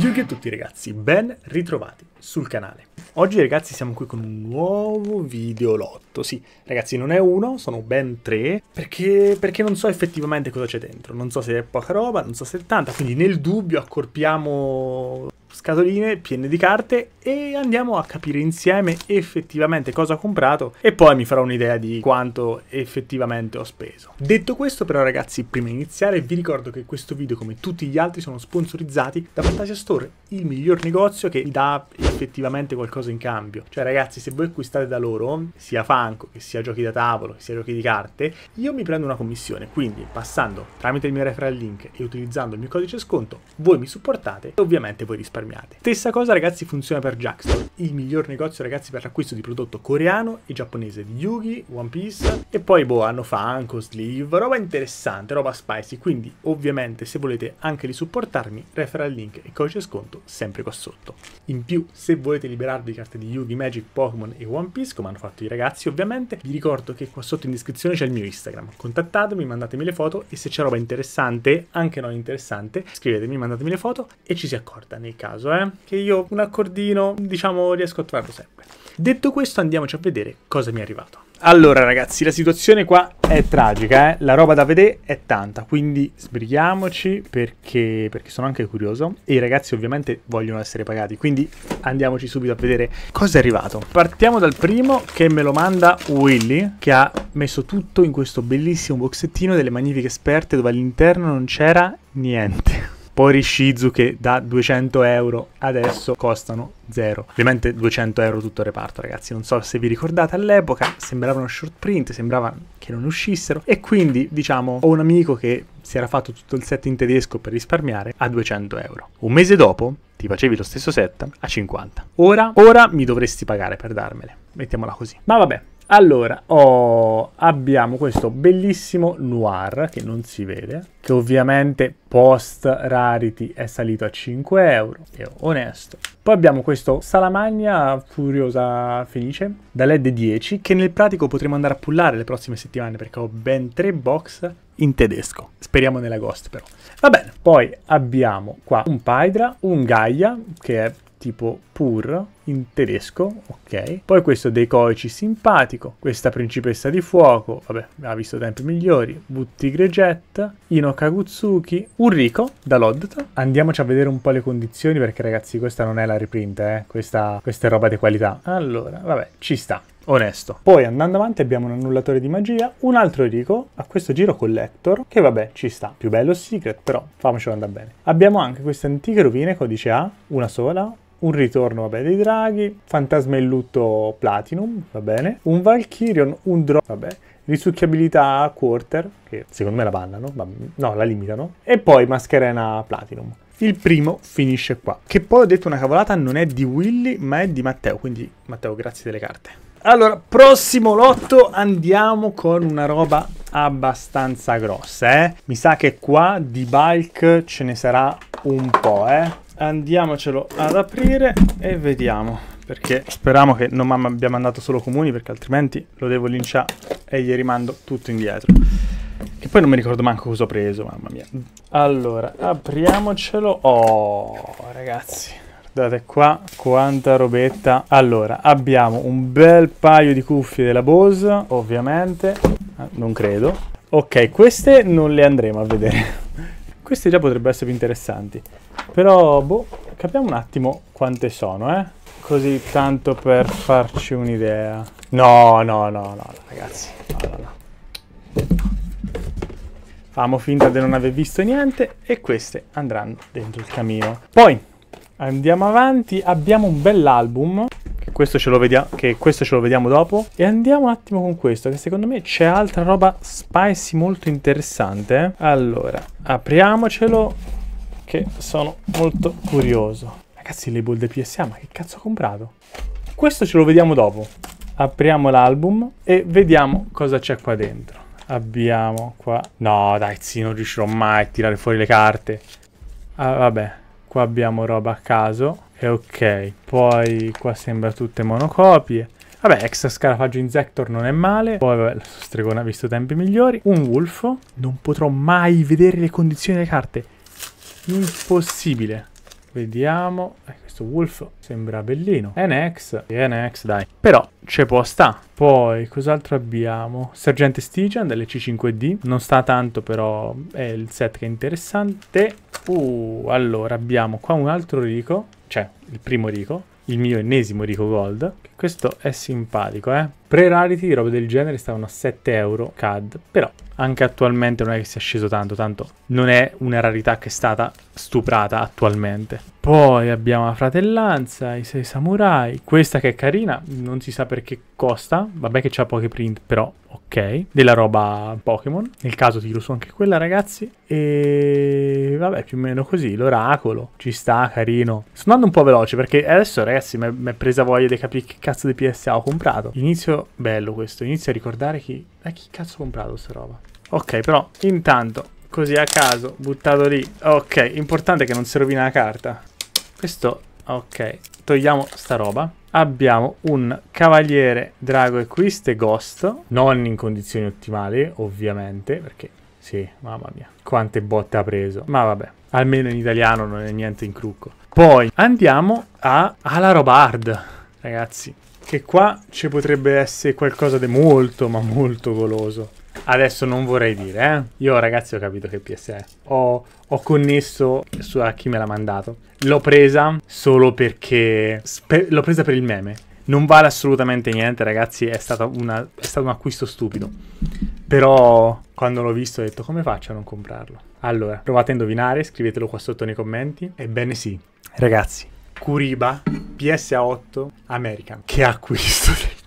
Yugi a tutti ragazzi, ben ritrovati sul canale. Oggi ragazzi siamo qui con un nuovo videolotto. sì, ragazzi non è uno, sono ben tre, perché, perché non so effettivamente cosa c'è dentro, non so se è poca roba, non so se è tanta, quindi nel dubbio accorpiamo scatoline piene di carte e andiamo a capire insieme effettivamente cosa ho comprato e poi mi farò un'idea di quanto effettivamente ho speso. Detto questo però ragazzi, prima di iniziare vi ricordo che questo video come tutti gli altri sono sponsorizzati da Fantasia Store, il miglior negozio che dà effettivamente qualcosa in cambio. Cioè ragazzi, se voi acquistate da loro, sia Funko, che sia giochi da tavolo, che sia giochi di carte, io mi prendo una commissione, quindi passando tramite il mio referral link e utilizzando il mio codice sconto, voi mi supportate e ovviamente voi risparmiate premiate. Stessa cosa ragazzi funziona per Jackson, il miglior negozio ragazzi per l'acquisto di prodotto coreano e giapponese di Yugi, One Piece e poi boh hanno Funko, Sleeve, roba interessante, roba spicy, quindi ovviamente se volete anche li supportarmi referral link e codice sconto sempre qua sotto. In più se volete liberarvi di carte di Yugi, Magic, Pokémon e One Piece come hanno fatto i ragazzi ovviamente vi ricordo che qua sotto in descrizione c'è il mio Instagram, contattatemi, mandatemi le foto e se c'è roba interessante, anche non interessante, scrivetemi, mandatemi le foto e ci si accorda nel caso caso, eh, che io un accordino, diciamo, riesco a trovarlo sempre. Detto questo, andiamoci a vedere cosa mi è arrivato. Allora, ragazzi, la situazione qua è tragica, eh? la roba da vedere è tanta, quindi sbrighiamoci perché, perché, sono anche curioso e i ragazzi ovviamente vogliono essere pagati, quindi andiamoci subito a vedere cosa è arrivato. Partiamo dal primo che me lo manda Willy, che ha messo tutto in questo bellissimo boxettino delle magnifiche esperte dove all'interno non c'era niente. Pori Shizu che da 200 euro adesso costano zero. Ovviamente 200 euro tutto il reparto ragazzi, non so se vi ricordate all'epoca, sembrava uno short print, sembrava che non uscissero e quindi diciamo ho un amico che si era fatto tutto il set in tedesco per risparmiare a 200 euro. Un mese dopo ti facevi lo stesso set a 50. Ora, ora mi dovresti pagare per darmele, mettiamola così. Ma vabbè, allora, oh, abbiamo questo bellissimo noir che non si vede, che ovviamente post rarity è salito a 5 euro, è onesto. Poi abbiamo questo Salamagna Furiosa felice da LED 10 che nel pratico potremo andare a pullare le prossime settimane perché ho ben 3 box in tedesco. Speriamo nella ghost però. Va bene, poi abbiamo qua un Paidra, un Gaia che è tipo pur in tedesco, ok. Poi questo decoici simpatico, questa principessa di fuoco, vabbè, ha visto tempi migliori, Butti Greget, Ino Ulrico da Lodta. Andiamoci a vedere un po' le condizioni perché ragazzi questa non è la reprint, eh? questa, questa è roba di qualità. Allora, vabbè, ci sta onesto. Poi andando avanti abbiamo un annullatore di magia, un altro Rico, a questo giro Collector, che vabbè ci sta, più bello Secret, però famocelo andare bene. Abbiamo anche queste antiche rovine, codice A, una sola, un ritorno vabbè, dei draghi, fantasma in lutto platinum, va bene, un Valkyrion, un drone, vabbè, risucchiabilità quarter, che secondo me la bannano, no, la limitano, e poi mascherena platinum. Il primo finisce qua. Che poi ho detto una cavolata, non è di Willy, ma è di Matteo, quindi Matteo, grazie delle carte. Allora, prossimo lotto andiamo con una roba abbastanza grossa, eh. Mi sa che qua di bulk ce ne sarà un po', eh. Andiamocelo ad aprire e vediamo perché speriamo che non abbia mandato solo comuni perché altrimenti lo devo linciare e gli rimando tutto indietro. Che poi non mi ricordo manco cosa ho preso, mamma mia. Allora, apriamocelo. Oh, ragazzi, guardate qua quanta robetta. Allora, abbiamo un bel paio di cuffie della Bose, ovviamente. Ah, non credo. Ok, queste non le andremo a vedere. queste già potrebbero essere più interessanti. Però, boh, capiamo un attimo quante sono, eh. Così tanto per farci un'idea. No, no, no, no, no, ragazzi. No, no, no. Famo finta di non aver visto niente e queste andranno dentro il camino. Poi andiamo avanti, abbiamo un bell'album questo ce, che questo ce lo vediamo dopo e andiamo un attimo con questo che secondo me c'è altra roba spicy molto interessante allora apriamocelo che sono molto curioso Ragazzi, il label del PSA, ma che cazzo ho comprato? Questo ce lo vediamo dopo. Apriamo l'album e vediamo cosa c'è qua dentro. Abbiamo qua... No, dai, sì, non riuscirò mai a tirare fuori le carte. Ah, vabbè, qua abbiamo roba a caso. E ok, poi qua sembra tutte monocopie. Vabbè, extra scarafaggio in Zector non è male. Poi, vabbè, la stregona ha visto tempi migliori. Un wolf. Non potrò mai vedere le condizioni delle carte. Impossibile. Vediamo. Eh, questo Wolf sembra bellino. NX. NX, dai. Però c'è può sta. Poi, cos'altro abbiamo? Sergente Stygian dell'C5D. Non sta tanto, però è il set che è interessante. Uh, allora, abbiamo qua un altro Rico. Cioè, il primo Rico. Il mio ennesimo Rico Gold. Questo è simpatico, eh. Pre-rarity, robe del genere, stavano a 7 euro CAD. Però anche attualmente non è che sia sceso tanto, tanto non è una rarità che è stata stuprata attualmente. Poi abbiamo la fratellanza, i sei samurai, questa che è carina, non si sa perché costa, vabbè che c'ha poche print però ok, della roba Pokémon, nel caso tiro su anche quella ragazzi, e vabbè più o meno così, l'oracolo, ci sta, carino. Sto andando un po' veloce perché adesso ragazzi mi è presa voglia di capire che cazzo di PSA ho comprato. Inizio, bello questo, inizio a ricordare chi... Eh, chi cazzo ho comprato sta roba? Ok, però intanto, così a caso, buttato lì. Ok, importante che non si rovina la carta. Questo, ok, togliamo sta roba. Abbiamo un cavaliere drago equist e ghost, non in condizioni ottimali, ovviamente, perché sì, mamma mia, quante botte ha preso. Ma vabbè, almeno in italiano non è niente in crucco. Poi andiamo a Alarobard, ragazzi, che qua ci potrebbe essere qualcosa di molto, ma molto goloso. Adesso non vorrei dire, eh. Io ragazzi ho capito che PS è. Ho, ho connesso su a chi me l'ha mandato. L'ho presa solo perché... L'ho presa per il meme. Non vale assolutamente niente, ragazzi. È, una, è stato un acquisto stupido. Però quando l'ho visto ho detto come faccio a non comprarlo? Allora, provate a indovinare, scrivetelo qua sotto nei commenti. Ebbene sì, ragazzi. Kuriba PSA8 American. Che acquisto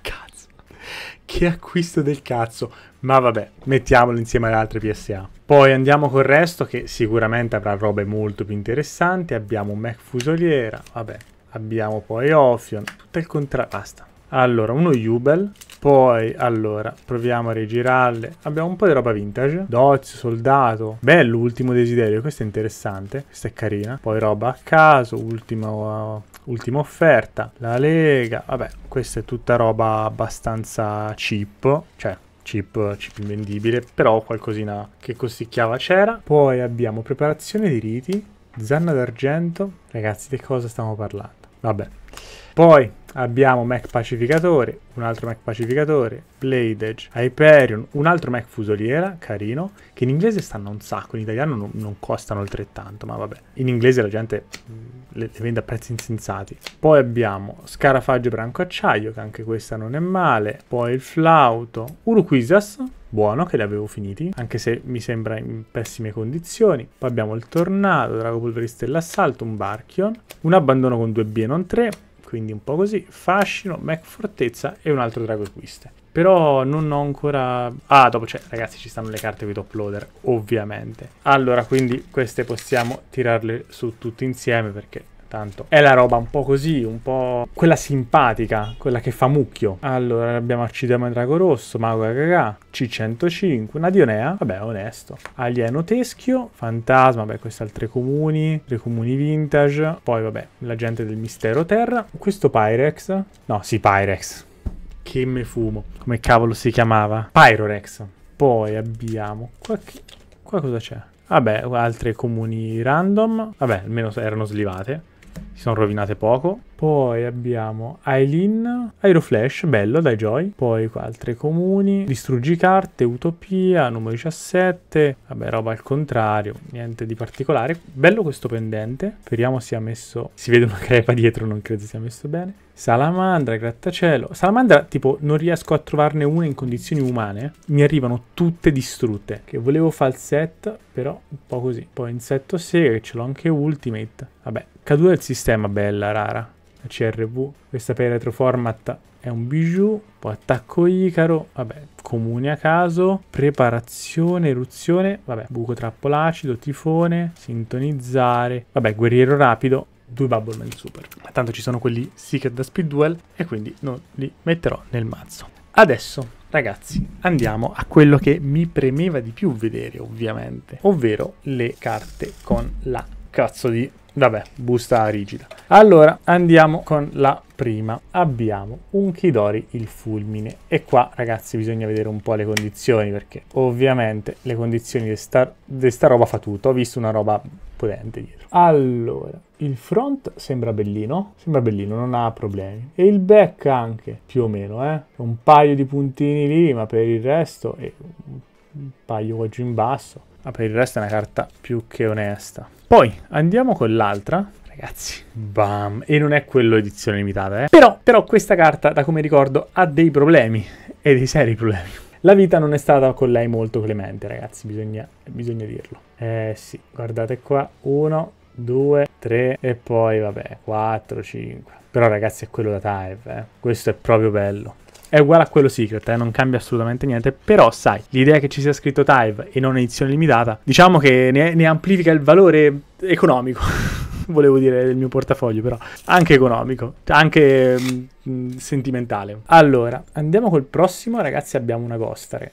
che acquisto del cazzo. Ma vabbè, mettiamolo insieme alle altre PSA. Poi andiamo col resto che sicuramente avrà robe molto più interessanti. Abbiamo un Mac Fusoliera, vabbè. Abbiamo poi Ophion, tutto il contrario. Basta. Allora, uno Jubel. Poi, allora, proviamo a rigirarle. Abbiamo un po' di roba vintage. Dozio, soldato. Bello, ultimo desiderio. Questo è interessante. Questa è carina. Poi roba a caso, ultimo... Uh, ultima offerta, la Lega, vabbè, questa è tutta roba abbastanza cheap, cioè cheap, cheap invendibile, però qualcosina che costicchiava c'era. Poi abbiamo preparazione di riti, zanna d'argento, ragazzi di cosa stiamo parlando? Vabbè. Poi abbiamo Mac pacificatore, un altro Mac pacificatore, Blade Edge, Hyperion, un altro Mac fusoliera, carino, che in inglese stanno un sacco, in italiano non, non costano altrettanto, ma vabbè. In inglese la gente mm, le, le vende a prezzi insensati. Poi abbiamo Scarafaggio Branco Acciaio, che anche questa non è male, poi il Flauto, Uruquisas, buono che li avevo finiti, anche se mi sembra in pessime condizioni. Poi abbiamo il Tornado, Drago Polverista e un Barchion, un abbandono con due B e non tre, quindi un po' così. Fascino, Mac Fortezza e un altro Drago Twist. Però non ho ancora... Ah, dopo c'è, ragazzi, ci stanno le carte video uploader, ovviamente. Allora, quindi queste possiamo tirarle su tutte insieme perché tanto. È la roba un po' così, un po' quella simpatica, quella che fa mucchio. Allora, abbiamo Arcidema Drago Rosso, Mago Gagà, C105, una Dionea, vabbè, onesto. Alieno Teschio, Fantasma, beh, queste altre comuni, tre comuni vintage, poi vabbè, la gente del Mistero Terra. Questo Pyrex, no, sì, Pyrex. Che me fumo. Come cavolo si chiamava? Pyrorex. Poi abbiamo... Qua, che... qua cosa c'è? Vabbè, altre comuni random. Vabbè, almeno erano slivate si sono rovinate poco. Poi abbiamo Aileen, Aeroflash, bello dai Joy. Poi altre comuni, distruggi carte, Utopia, numero 17. Vabbè, roba al contrario, niente di particolare. Bello questo pendente, speriamo sia messo... Si vede una crepa dietro, non credo sia messo bene. Salamandra, grattacielo. Salamandra, tipo, non riesco a trovarne una in condizioni umane. Mi arrivano tutte distrutte. Che volevo fare il set, però un po' così. Poi insetto sega, che ce l'ho anche ultimate. Vabbè, Caduta del sistema, bella, rara. La CRV, questa per format è un bijou. Poi attacco Icaro, vabbè, comune a caso. Preparazione, eruzione, vabbè, buco trappola acido, tifone, sintonizzare. Vabbè, guerriero rapido, due Bubble Man Super. Tanto ci sono quelli Secret da Speed Duel e quindi non li metterò nel mazzo. Adesso, ragazzi, andiamo a quello che mi premeva di più vedere, ovviamente, ovvero le carte con la cazzo di Vabbè, busta rigida. Allora, andiamo con la prima. Abbiamo un Kidori il fulmine. E qua, ragazzi, bisogna vedere un po' le condizioni, perché ovviamente le condizioni di sta, sta roba fa tutto. Ho visto una roba potente dietro. Allora, il front sembra bellino, sembra bellino, non ha problemi. E il back anche, più o meno, eh. Un paio di puntini lì, ma per il resto... Eh, un paio qua giù in basso ma per il resto è una carta più che onesta. Poi andiamo con l'altra, ragazzi. Bam! E non è quello edizione limitata, eh. Però, però questa carta, da come ricordo, ha dei problemi, e dei seri problemi. La vita non è stata con lei molto clemente, ragazzi, bisogna, bisogna dirlo. Eh sì, guardate qua, uno, due, tre, e poi vabbè, quattro, cinque. Però ragazzi è quello da Taev, eh. questo è proprio bello è uguale a quello secret, eh, non cambia assolutamente niente, però sai, l'idea che ci sia scritto Tive e non edizione limitata, diciamo che ne, ne amplifica il valore economico. volevo dire del mio portafoglio, però anche economico, anche mh, mm, sentimentale. Allora, andiamo col prossimo, ragazzi, abbiamo una costare.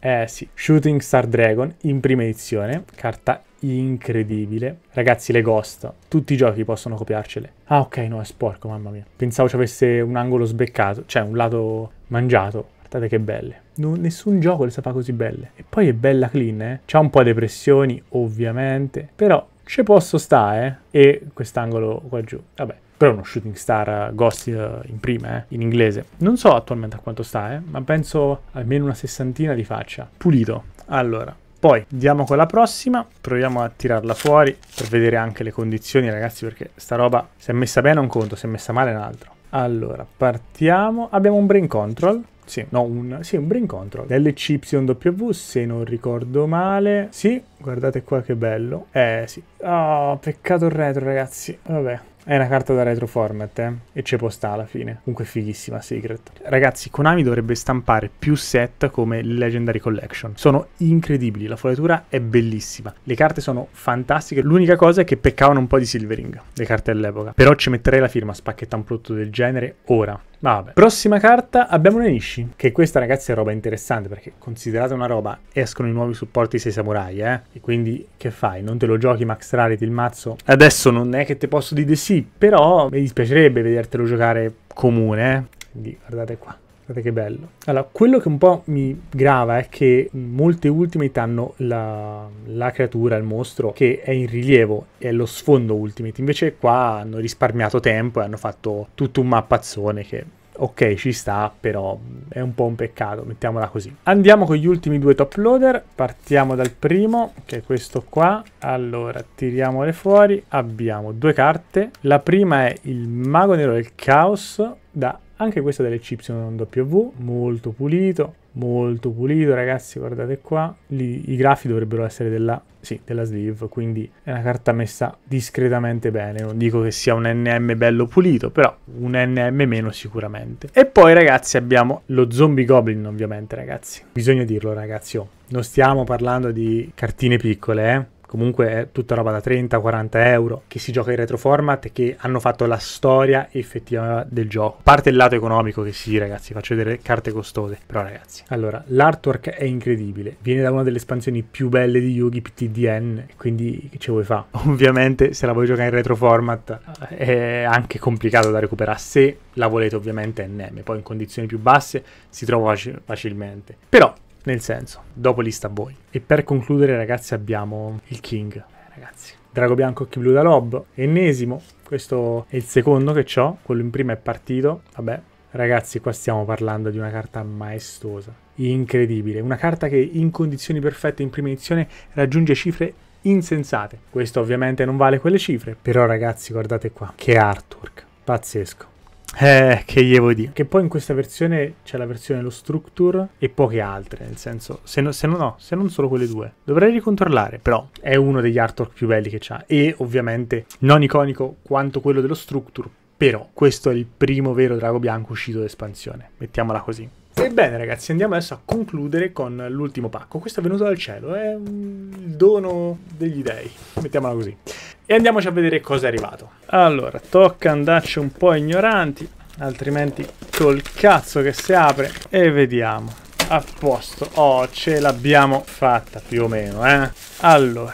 Eh sì, Shooting Star Dragon in prima edizione, carta incredibile. Ragazzi, le ghost, tutti i giochi possono copiarcele. Ah, ok, no, è sporco, mamma mia. Pensavo ci avesse un angolo sbeccato, cioè un lato mangiato. Guardate che belle. No, nessun gioco le fa così belle. E poi è bella clean, eh. C'ha un po' di pressioni, ovviamente. Però ci posso stare. Eh? E quest'angolo qua giù. Vabbè, però uno shooting star eh, Ghost eh, in prima, eh, in inglese. Non so attualmente a quanto sta, eh, ma penso almeno una sessantina di faccia. Pulito. Allora, poi andiamo con la prossima, proviamo a tirarla fuori per vedere anche le condizioni ragazzi perché sta roba se è messa bene è un conto, se è messa male è un altro. Allora, partiamo. Abbiamo un brain control. Sì, no, un, sì, un brain control. LCYW, se non ricordo male. Sì, guardate qua che bello. Eh, sì. Oh, peccato il retro, ragazzi. Vabbè, è una carta da retro format, eh? E ce c'è sta alla fine. Comunque fighissima Secret. Ragazzi, Konami dovrebbe stampare più set come Legendary Collection. Sono incredibili, la fogliatura è bellissima. Le carte sono fantastiche. L'unica cosa è che peccavano un po' di silvering, le carte dell'epoca. Però ci metterei la firma, spacchetta un prodotto del genere ora. Vabbè. Prossima carta abbiamo Nenishi, che questa ragazzi è roba interessante perché considerate una roba, escono i nuovi supporti 6 samurai, eh? E quindi che fai? Non te lo giochi max rarity il mazzo? Adesso non è che te posso dire sì, però mi dispiacerebbe vedertelo giocare comune, eh? Quindi guardate qua. Guardate che bello. Allora, quello che un po' mi grava è che molte Ultimate hanno la, la, creatura, il mostro, che è in rilievo, è lo sfondo Ultimate. Invece qua hanno risparmiato tempo e hanno fatto tutto un mappazzone che ok ci sta, però è un po' un peccato, mettiamola così. Andiamo con gli ultimi due top loader, partiamo dal primo, che è questo qua. Allora, tiriamole fuori, abbiamo due carte. La prima è il Mago Nero del Caos, da anche questa delle dell'ECYW, molto pulito, molto pulito ragazzi, guardate qua. Lì, I grafi dovrebbero essere della sì, della sleeve, quindi è una carta messa discretamente bene, non dico che sia un NM bello pulito, però un NM meno sicuramente. E poi ragazzi abbiamo lo zombie goblin ovviamente ragazzi, bisogna dirlo ragazzi, oh. non stiamo parlando di cartine piccole, eh comunque è tutta roba da 30-40 euro, che si gioca in retroformat e che hanno fatto la storia effettiva del gioco. Parte il lato economico che sì, ragazzi, faccio vedere carte costose, però ragazzi. Allora, l'artwork è incredibile, viene da una delle espansioni più belle di Yugi PTDN, quindi che ci vuoi fa? Ovviamente se la vuoi giocare in retroformat eh, è anche complicato da recuperare, se la volete ovviamente NM, poi in condizioni più basse si trova facilmente. Però nel senso, dopo lista boy. E per concludere ragazzi abbiamo il King, eh, ragazzi. Drago bianco occhi blu da lob, ennesimo, questo è il secondo che ho, quello in prima è partito, vabbè, Ragazzi, qua stiamo parlando di una carta maestosa, incredibile, una carta che in condizioni perfette in prima edizione raggiunge cifre insensate. Questo ovviamente non vale quelle cifre, però ragazzi, guardate qua, che artwork, pazzesco. Eh, che gli devo dire. Che poi in questa versione c'è la versione lo structure e poche altre, nel senso, se, no, se, no, no, se non solo quelle due. Dovrei ricontrollare, però è uno degli artwork più belli che c'ha e ovviamente non iconico quanto quello dello structure, però questo è il primo vero drago bianco uscito d'espansione, mettiamola così. Ebbene ragazzi, andiamo adesso a concludere con l'ultimo pacco. Questo è venuto dal cielo, è il dono degli dèi, mettiamola così. E andiamoci a vedere cosa è arrivato. Allora, tocca andarci un po' ignoranti, altrimenti col cazzo che si apre e vediamo. A posto, oh, ce l'abbiamo fatta più o meno, eh. Allora,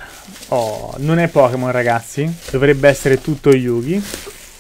oh, non è Pokémon ragazzi, dovrebbe essere tutto Yugi,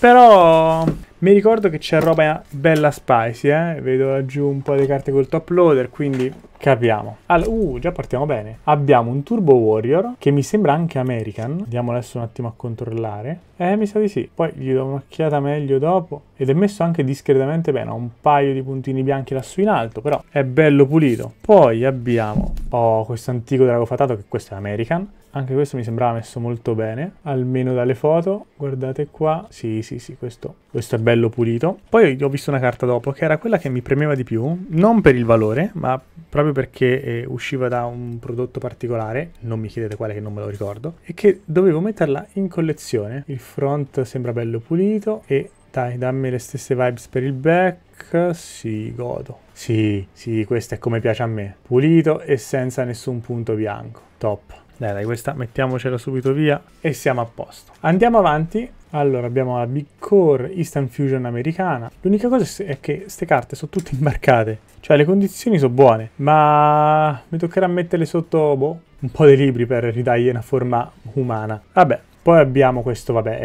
però mi ricordo che c'è roba bella spicy, eh? Vedo laggiù un po' di carte col top loader, quindi capiamo. All uh, già partiamo bene. Abbiamo un Turbo Warrior, che mi sembra anche American. Andiamo adesso un attimo a controllare. Eh, mi sa di sì. Poi gli do un'occhiata meglio dopo. Ed è messo anche discretamente bene. Ha un paio di puntini bianchi lassù in alto, però è bello pulito. Poi abbiamo... Oh, questo antico drago fatato, che questo è American anche questo mi sembrava messo molto bene, almeno dalle foto. Guardate qua. Sì, sì, sì, questo, questo è bello pulito. Poi ho visto una carta dopo, che era quella che mi premeva di più, non per il valore, ma proprio perché eh, usciva da un prodotto particolare, non mi chiedete quale che non me lo ricordo, e che dovevo metterla in collezione. Il front sembra bello pulito e dai, dammi le stesse vibes per il back. Sì, godo. Sì, sì, questo è come piace a me. Pulito e senza nessun punto bianco. Top. Dai, dai, questa mettiamocela subito via e siamo a posto. Andiamo avanti. Allora, abbiamo la Big Core Instant Fusion americana. L'unica cosa è che queste carte sono tutte imbarcate. Cioè, le condizioni sono buone, ma mi toccherà metterle sotto, boh, un po' dei libri per ridargli una forma umana. Vabbè, poi abbiamo questo, vabbè,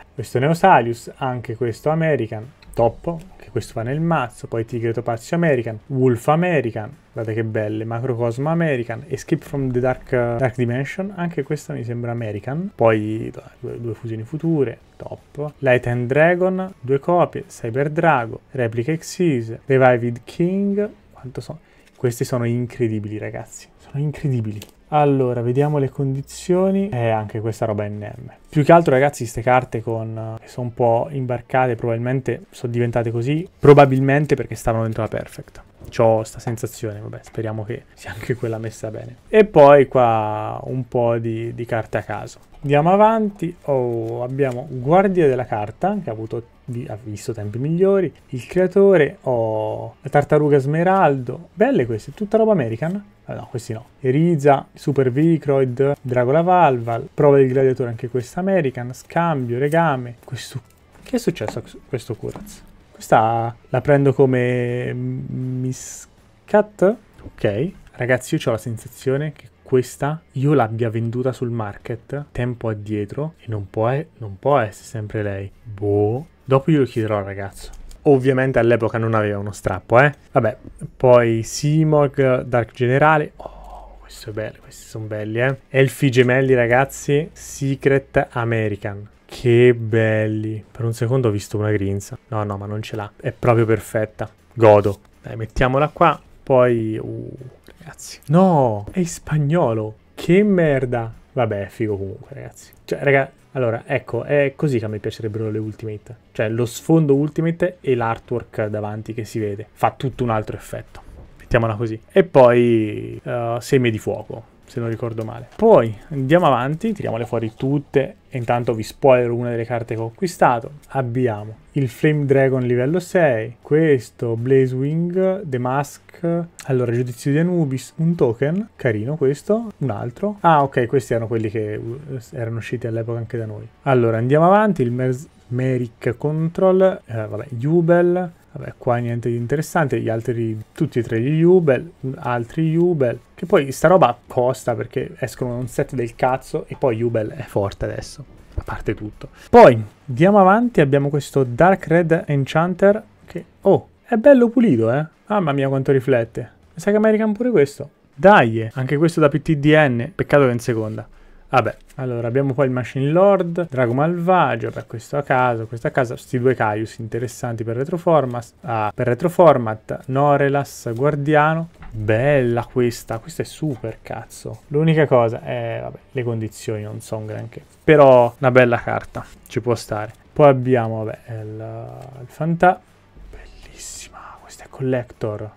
eh, questo Neosalius, anche questo American, top, che questo va nel mazzo, poi Tigre Topazio American, Wolf American, guardate che belle, Macrocosmo American, Escape from the Dark, Dark Dimension, anche questa mi sembra American, poi due, due fusioni future, top, Light and Dragon, due copie, Cyber Drago, Replica Xyz, Revived King, quanto sono? Questi sono incredibili ragazzi, sono incredibili. Allora, vediamo le condizioni. E eh, anche questa roba è NM. Più che altro, ragazzi, queste carte con... che eh, sono un po' imbarcate, probabilmente sono diventate così. Probabilmente perché stavano dentro la perfect. Ho sta sensazione, vabbè, speriamo che sia anche quella messa bene. E poi qua un po' di, di carte a caso. Andiamo avanti. Oh, abbiamo Guardia della Carta, che ha avuto ha visto tempi migliori, il creatore, ho la tartaruga smeraldo, belle queste, tutta roba American? Ah, no, questi no. Eriza, Super Vicroid, Dragola Valval, Prova del Gladiatore, anche questa American, Scambio, Regame, questo... Che è successo a questo Kuraz? Questa la prendo come Miscat? Ok. Ragazzi, io ho la sensazione che questa io l'abbia venduta sul market tempo addietro e non può, non può essere sempre lei. Boh. Dopo glielo chiederò al ragazzo. Ovviamente all'epoca non aveva uno strappo, eh. Vabbè, poi Seamog, Dark Generale. Oh, questo è bello, questi sono belli, eh. Elfi gemelli, ragazzi. Secret American. Che belli. Per un secondo ho visto una grinza. No, no, ma non ce l'ha. È proprio perfetta. Godo. Dai, mettiamola qua. Poi... Uh, ragazzi. No, è in spagnolo. Che merda. Vabbè, è figo comunque, ragazzi. Cioè, ragazzi... Allora, ecco, è così che a me piacerebbero le Ultimate. Cioè, lo sfondo Ultimate e l'artwork davanti che si vede. Fa tutto un altro effetto. Mettiamola così. E poi, uh, seme di fuoco se non ricordo male. Poi andiamo avanti, tiriamole fuori tutte e intanto vi spoilerò una delle carte che ho acquistato. Abbiamo il Flame Dragon livello 6, questo Blazewing, The Mask, allora Giudizio di Anubis, un token, carino questo, un altro. Ah ok, questi erano quelli che uh, erano usciti all'epoca anche da noi. Allora andiamo avanti, il Mer Merrick Control, eh, vabbè, Jubel, Vabbè, qua niente di interessante, gli altri, tutti e tre gli Jubel, altri Jubel, che poi sta roba costa perché escono un set del cazzo e poi Jubel è forte adesso, a parte tutto. Poi, andiamo avanti, abbiamo questo Dark Red Enchanter che, oh, è bello pulito, eh. Mamma mia quanto riflette. Mi sa che American pure questo. Dai, anche questo da PTDN, peccato che è in seconda. Vabbè, allora abbiamo poi il Machine Lord, Drago Malvagio, beh questo a caso, questo a caso, questi due Caius interessanti per, retroformat, ah, per retroformat, Norelas, Guardiano, bella questa, questa è super cazzo. L'unica cosa è, eh, vabbè, le condizioni non sono granché, però una bella carta, ci può stare. Poi abbiamo, vabbè, il, il Fantà, bellissima, questa è Collector,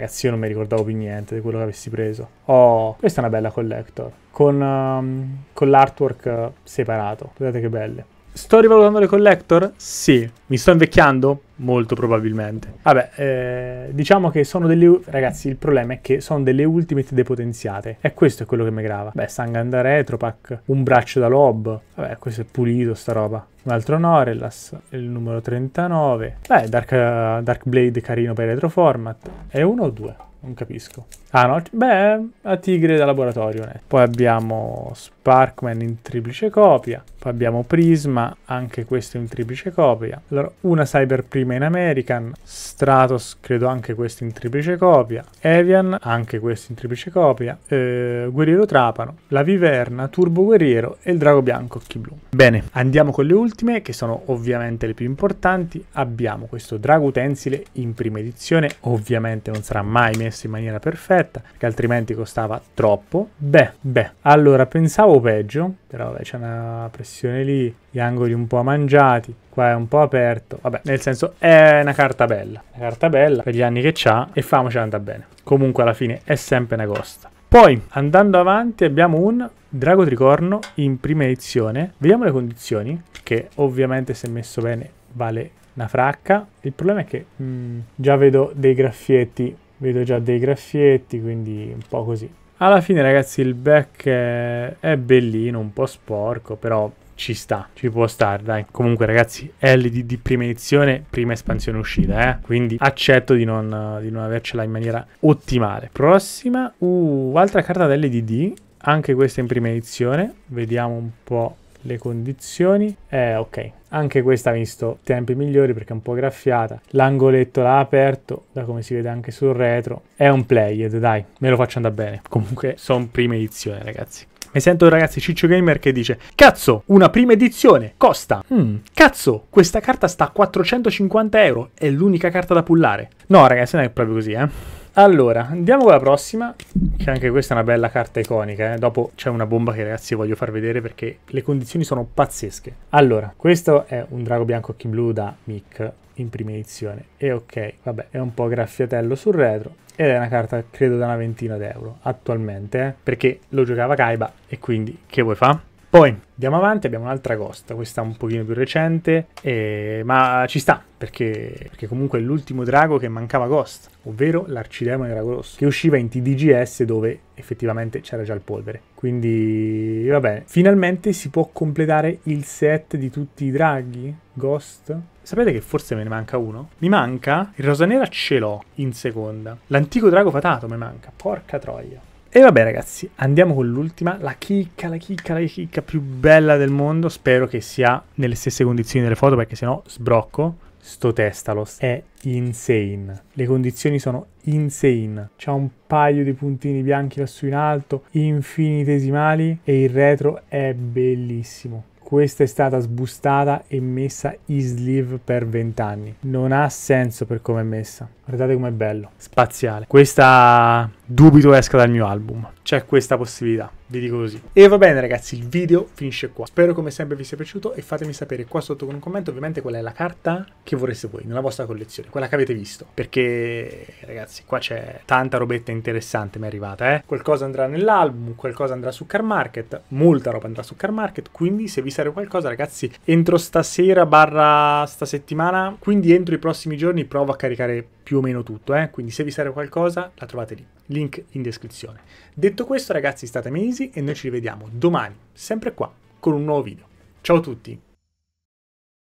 Ragazzi, io non mi ricordavo più niente di quello che avessi preso. Oh, questa è una bella collector. Con, um, con l'artwork separato. Guardate che belle. Sto rivalutando le collector? Sì. Mi sto invecchiando? Molto probabilmente. Vabbè, eh, diciamo che sono delle... Ragazzi, il problema è che sono delle ultimate depotenziate. E questo è quello che mi grava. Beh, Sanganda Retropack, un braccio da lob. Vabbè, questo è pulito, sta roba. Un altro Norellas, il numero 39. Beh, Dark, uh, Dark Blade carino per retroformat. È uno o due? Non capisco. Ah no, beh, la tigre da laboratorio. Eh. Poi abbiamo Parkman in triplice copia, poi abbiamo Prisma, anche questo in triplice copia, allora una Cyber Prima in American, Stratos credo anche questo in triplice copia, Evian anche questo in triplice copia, eh, Guerriero Trapano, la Viverna, Turbo Guerriero e il Drago Bianco Occhi Blu. Bene, andiamo con le ultime che sono ovviamente le più importanti, abbiamo questo Drago Utensile in prima edizione, ovviamente non sarà mai messo in maniera perfetta perché altrimenti costava troppo, beh, beh, allora pensavo peggio, però vabbè, c'è una pressione lì, gli angoli un po' mangiati, qua è un po' aperto, vabbè, nel senso è una carta bella, una carta bella per gli anni che c'ha e famocela andare bene. Comunque alla fine è sempre una costa. Poi, andando avanti, abbiamo un Drago Tricorno in prima edizione. Vediamo le condizioni, che ovviamente se messo bene vale una fracca. Il problema è che mh, mm, già vedo dei graffietti, vedo già dei graffietti, quindi un po' così. Alla fine ragazzi il back è bellino, un po' sporco, però ci sta, ci può stare, dai. Comunque, ragazzi, LD di prima edizione, prima espansione uscita, eh. Quindi accetto di non, di non avercela in maniera ottimale. Prossima, uh, altra carta dell'EDD, anche questa in prima edizione. Vediamo un po' le condizioni. Eh, ok, anche questa ha visto tempi migliori perché è un po' graffiata. L'angoletto l'ha aperto, da come si vede anche sul retro. È un played, dai, me lo faccio andare bene. Comunque, sono prima edizione, ragazzi. Mi sento ragazzi Ciccio Gamer che dice Cazzo, una prima edizione, costa mm, Cazzo, questa carta sta a 450 euro È l'unica carta da pullare No ragazzi, non è proprio così eh allora, andiamo con la prossima, che anche questa è una bella carta iconica. Eh? Dopo c'è una bomba che ragazzi voglio far vedere perché le condizioni sono pazzesche. Allora, questo è un drago bianco occhi blu da Mick in prima edizione. E ok, vabbè, è un po' graffiatello sul retro. Ed è una carta, credo, da una ventina d'euro attualmente, eh? perché lo giocava Kaiba e quindi che vuoi fa? Poi andiamo avanti, abbiamo un'altra costa, questa un pochino più recente, eh, ma ci sta, perché, perché comunque è l'ultimo drago che mancava costa, ovvero l'arcidemone drago rosso, che usciva in TDGS dove effettivamente c'era già il polvere. Quindi, va bene, finalmente si può completare il set di tutti i draghi Ghost. Sapete che forse me ne manca uno? Mi manca? Il rosa nera ce l'ho in seconda. L'antico drago fatato mi manca, porca troia. E vabbè ragazzi, andiamo con l'ultima, la chicca, la chicca, la chicca più bella del mondo. Spero che sia nelle stesse condizioni delle foto perché sennò sbrocco. Sto Testalos è insane. Le condizioni sono insane. c'è un paio di puntini bianchi lassù in alto, infinitesimali e il retro è bellissimo questa è stata sbustata e messa in sleeve per 20 anni. Non ha senso per come è messa. Guardate com'è bello, spaziale. Questa dubito esca dal mio album. C'è questa possibilità, vi dico così. E va bene ragazzi, il video finisce qua. Spero come sempre vi sia piaciuto e fatemi sapere qua sotto con un commento ovviamente qual è la carta che vorreste voi nella vostra collezione, quella che avete visto. Perché ragazzi, qua c'è tanta robetta interessante mi è arrivata, eh. Qualcosa andrà nell'album, qualcosa andrà su Car Market, molta roba andrà su Car Market, quindi se vi serve qualcosa ragazzi, entro stasera barra sta settimana, quindi entro i prossimi giorni provo a caricare più o meno tutto, eh? quindi se vi serve qualcosa la trovate lì, link in descrizione. Detto questo ragazzi state amici e noi ci rivediamo domani, sempre qua, con un nuovo video. Ciao a tutti!